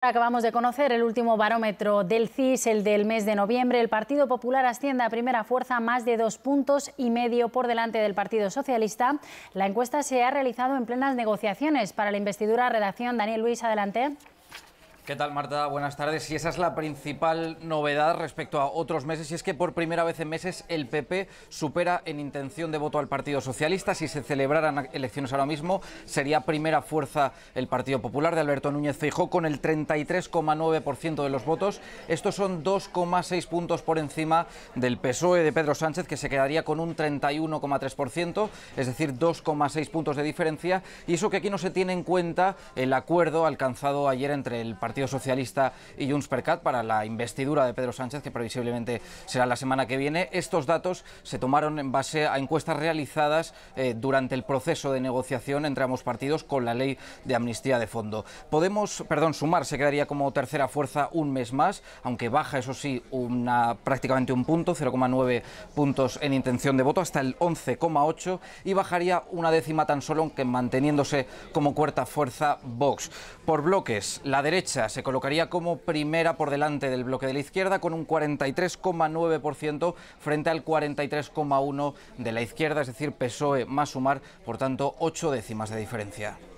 Acabamos de conocer el último barómetro del CIS, el del mes de noviembre. El Partido Popular asciende a primera fuerza más de dos puntos y medio por delante del Partido Socialista. La encuesta se ha realizado en plenas negociaciones para la investidura. Redacción, Daniel Luis, adelante. ¿Qué tal, Marta? Buenas tardes. Y esa es la principal novedad respecto a otros meses, y es que por primera vez en meses el PP supera en intención de voto al Partido Socialista. Si se celebraran elecciones ahora mismo, sería primera fuerza el Partido Popular de Alberto Núñez Feijó con el 33,9% de los votos. Estos son 2,6 puntos por encima del PSOE de Pedro Sánchez, que se quedaría con un 31,3%, es decir, 2,6 puntos de diferencia. Y eso que aquí no se tiene en cuenta el acuerdo alcanzado ayer entre el Partido Socialista y Junts per para la investidura de Pedro Sánchez, que previsiblemente será la semana que viene. Estos datos se tomaron en base a encuestas realizadas eh, durante el proceso de negociación entre ambos partidos con la ley de amnistía de fondo. Podemos, perdón, sumar se quedaría como tercera fuerza un mes más, aunque baja, eso sí, una, prácticamente un punto, 0,9 puntos en intención de voto, hasta el 11,8 y bajaría una décima tan solo, aunque manteniéndose como cuarta fuerza Vox. Por bloques, la derecha se colocaría como primera por delante del bloque de la izquierda con un 43,9% frente al 43,1% de la izquierda, es decir, PSOE más sumar, por tanto, ocho décimas de diferencia.